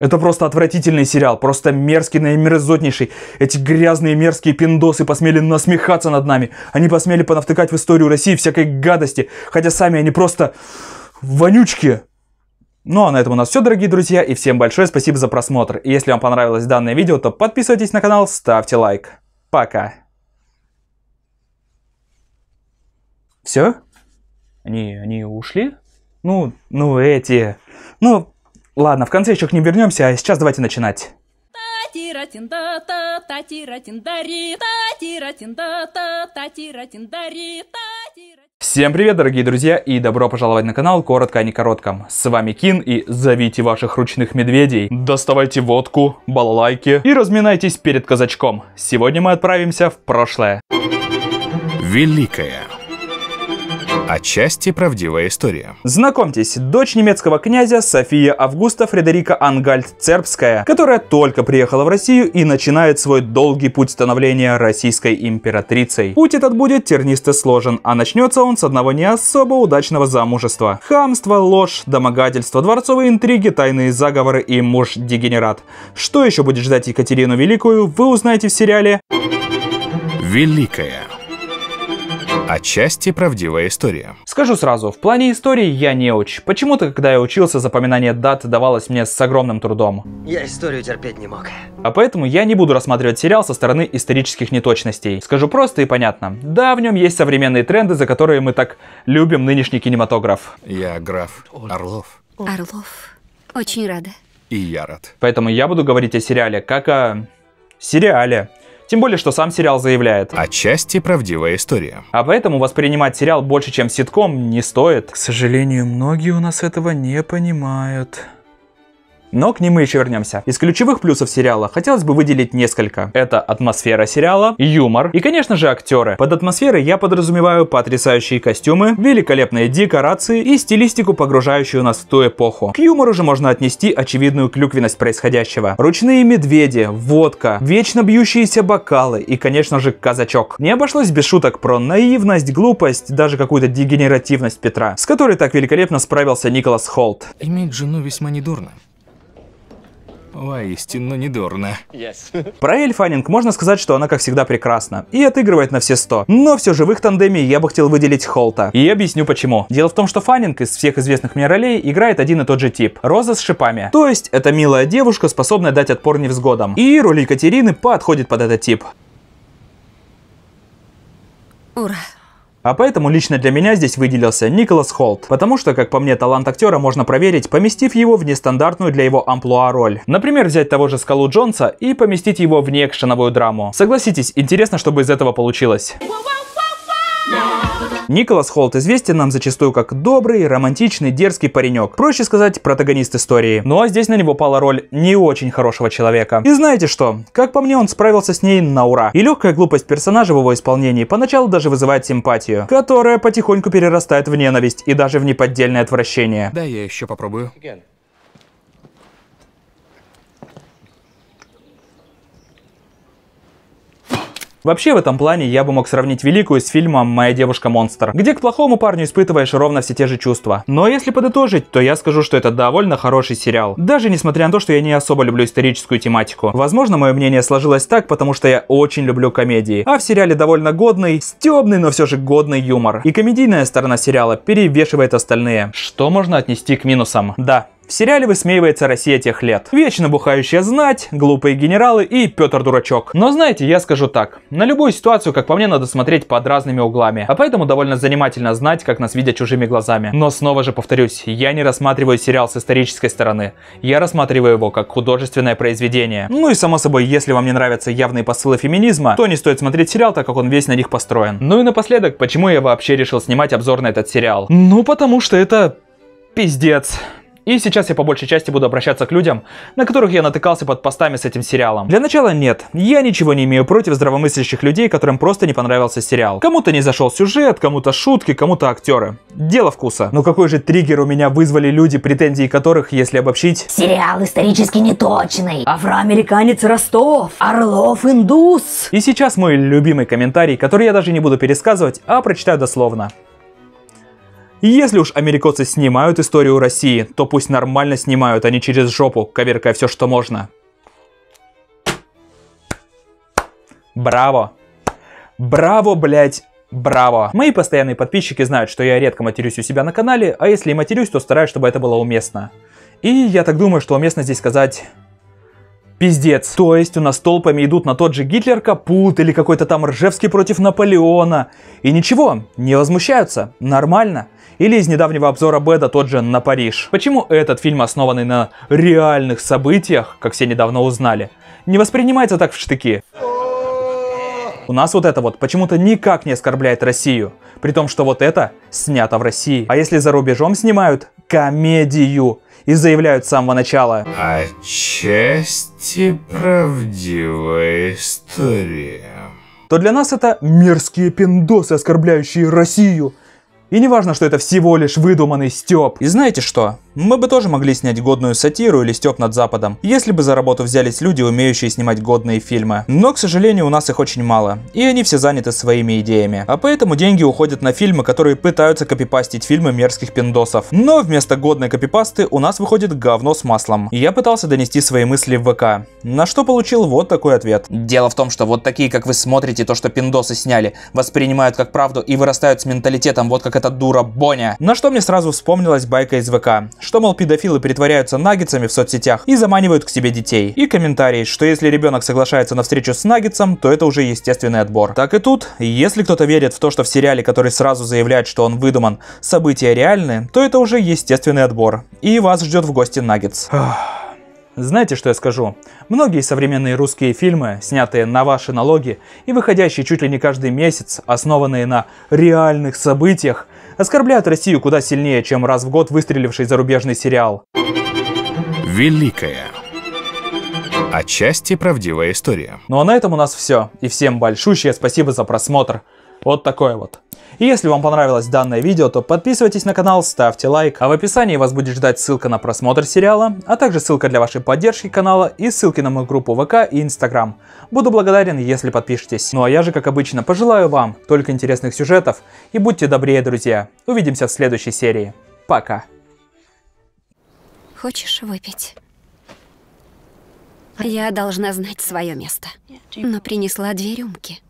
Это просто отвратительный сериал, просто мерзкий, наимерзотнейший. Эти грязные мерзкие пиндосы посмели насмехаться над нами. Они посмели понавтыкать в историю России всякой гадости, хотя сами они просто вонючки. Ну а на этом у нас все, дорогие друзья, и всем большое спасибо за просмотр. И если вам понравилось данное видео, то подписывайтесь на канал, ставьте лайк. Пока. Все? Они, они ушли? Ну, ну эти... Ну, Ладно, в конце еще к ним вернемся, а сейчас давайте начинать. Всем привет, дорогие друзья, и добро пожаловать на канал Коротко не коротком. С вами Кин, и зовите ваших ручных медведей, доставайте водку, балалайки и разминайтесь перед казачком. Сегодня мы отправимся в прошлое. великое. Отчасти правдивая история. Знакомьтесь, дочь немецкого князя София Августа Фредерика Ангальд-Цербская, которая только приехала в Россию и начинает свой долгий путь становления российской императрицей. Путь этот будет тернисто сложен, а начнется он с одного не особо удачного замужества. Хамство, ложь, домогательство, дворцовые интриги, тайные заговоры и муж-дегенерат. Что еще будет ждать Екатерину Великую, вы узнаете в сериале «Великая». Отчасти правдивая история. Скажу сразу, в плане истории я не уч. Почему-то, когда я учился, запоминание дат давалось мне с огромным трудом. Я историю терпеть не мог. А поэтому я не буду рассматривать сериал со стороны исторических неточностей. Скажу просто и понятно. Да, в нем есть современные тренды, за которые мы так любим нынешний кинематограф. Я граф Орлов. Орлов. Очень рада. И я рад. Поэтому я буду говорить о сериале как о сериале. Тем более, что сам сериал заявляет. Отчасти правдивая история. А поэтому воспринимать сериал больше, чем ситком, не стоит. К сожалению, многие у нас этого не понимают. Но к ним мы еще вернемся. Из ключевых плюсов сериала хотелось бы выделить несколько. Это атмосфера сериала, юмор и, конечно же, актеры. Под атмосферой я подразумеваю потрясающие костюмы, великолепные декорации и стилистику, погружающую нас в ту эпоху. К юмору же можно отнести очевидную клюквенность происходящего. Ручные медведи, водка, вечно бьющиеся бокалы и, конечно же, казачок. Не обошлось без шуток про наивность, глупость, даже какую-то дегенеративность Петра, с которой так великолепно справился Николас Холт. Иметь жену весьма недурно. Воистину недурно. Yes. Про Эль Фаннинг можно сказать, что она, как всегда, прекрасна. И отыгрывает на все сто. Но все же в их тандеме я бы хотел выделить Холта. И объясню почему. Дело в том, что Фаннинг из всех известных мне ролей играет один и тот же тип. Роза с шипами. То есть, это милая девушка, способная дать отпор невзгодам. И роль Екатерины подходит под этот тип. Ура, а поэтому лично для меня здесь выделился Николас Холт, потому что, как по мне, талант актера можно проверить, поместив его в нестандартную для его амплуа роль. Например, взять того же Скалу Джонса и поместить его в неэкшеновую драму. Согласитесь, интересно, что бы из этого получилось. Whoa, whoa, whoa, Николас Холт известен нам зачастую как добрый, романтичный, дерзкий паренек. Проще сказать, протагонист истории. Ну а здесь на него пала роль не очень хорошего человека. И знаете что? Как по мне, он справился с ней на ура. И легкая глупость персонажа в его исполнении поначалу даже вызывает симпатию, которая потихоньку перерастает в ненависть и даже в неподдельное отвращение. Да, я еще попробую. Вообще, в этом плане я бы мог сравнить Великую с фильмом «Моя девушка-монстр», где к плохому парню испытываешь ровно все те же чувства. Но если подытожить, то я скажу, что это довольно хороший сериал. Даже несмотря на то, что я не особо люблю историческую тематику. Возможно, мое мнение сложилось так, потому что я очень люблю комедии. А в сериале довольно годный, стебный, но все же годный юмор. И комедийная сторона сериала перевешивает остальные. Что можно отнести к минусам? Да, в сериале высмеивается Россия тех лет. Вечно бухающая знать, глупые генералы и Петр Дурачок. Но знаете, я скажу так. На любую ситуацию, как по мне, надо смотреть под разными углами. А поэтому довольно занимательно знать, как нас видят чужими глазами. Но снова же повторюсь, я не рассматриваю сериал с исторической стороны. Я рассматриваю его как художественное произведение. Ну и само собой, если вам не нравятся явные посылы феминизма, то не стоит смотреть сериал, так как он весь на них построен. Ну и напоследок, почему я вообще решил снимать обзор на этот сериал? Ну потому что это... пиздец. И сейчас я по большей части буду обращаться к людям, на которых я натыкался под постами с этим сериалом. Для начала нет, я ничего не имею против здравомыслящих людей, которым просто не понравился сериал. Кому-то не зашел сюжет, кому-то шутки, кому-то актеры. Дело вкуса. Но какой же триггер у меня вызвали люди, претензии которых, если обобщить... Сериал исторически неточный, афроамериканец Ростов, Орлов индус. И сейчас мой любимый комментарий, который я даже не буду пересказывать, а прочитаю дословно. И если уж америкоцы снимают историю России, то пусть нормально снимают, а не через жопу, коверкая все, что можно. Браво! Браво, блять! Браво! Мои постоянные подписчики знают, что я редко матерюсь у себя на канале, а если и матерюсь, то стараюсь, чтобы это было уместно. И я так думаю, что уместно здесь сказать пиздец. То есть у нас толпами идут на тот же Гитлер Капут или какой-то там Ржевский против Наполеона. И ничего, не возмущаются. Нормально. Или из недавнего обзора Беда тот же «На Париж». Почему этот фильм, основанный на реальных событиях, как все недавно узнали, не воспринимается так в штыки? У нас вот это вот почему-то никак не оскорбляет Россию, при том, что вот это снято в России. А если за рубежом снимают, комедию и заявляют с самого начала. Отчасти правдивая история. То для нас это мерзкие пиндосы, оскорбляющие Россию. И не важно, что это всего лишь выдуманный стёб. И знаете что? Мы бы тоже могли снять годную сатиру или степ над Западом, если бы за работу взялись люди, умеющие снимать годные фильмы. Но, к сожалению, у нас их очень мало, и они все заняты своими идеями. А поэтому деньги уходят на фильмы, которые пытаются копипастить фильмы мерзких пиндосов. Но вместо годной копипасты у нас выходит говно с маслом. Я пытался донести свои мысли в ВК, на что получил вот такой ответ. Дело в том, что вот такие, как вы смотрите, то, что пиндосы сняли, воспринимают как правду и вырастают с менталитетом, вот как эта дура Боня. На что мне сразу вспомнилась байка из ВК, что, мол, педофилы притворяются наггетсами в соцсетях и заманивают к себе детей. И комментарий, что если ребенок соглашается на встречу с наггетсом, то это уже естественный отбор. Так и тут, если кто-то верит в то, что в сериале, который сразу заявляет, что он выдуман, события реальны, то это уже естественный отбор. И вас ждет в гости наггетс. Знаете, что я скажу? Многие современные русские фильмы, снятые на ваши налоги и выходящие чуть ли не каждый месяц, основанные на реальных событиях – оскорбляют Россию куда сильнее, чем раз в год выстреливший зарубежный сериал. Великая. Отчасти правдивая история. Ну а на этом у нас все. И всем большущее спасибо за просмотр. Вот такое вот. И если вам понравилось данное видео, то подписывайтесь на канал, ставьте лайк. А в описании вас будет ждать ссылка на просмотр сериала, а также ссылка для вашей поддержки канала и ссылки на мою группу ВК и Инстаграм. Буду благодарен, если подпишетесь. Ну а я же, как обычно, пожелаю вам только интересных сюжетов и будьте добрее, друзья. Увидимся в следующей серии. Пока. Хочешь выпить? Я должна знать свое место, но принесла две рюмки.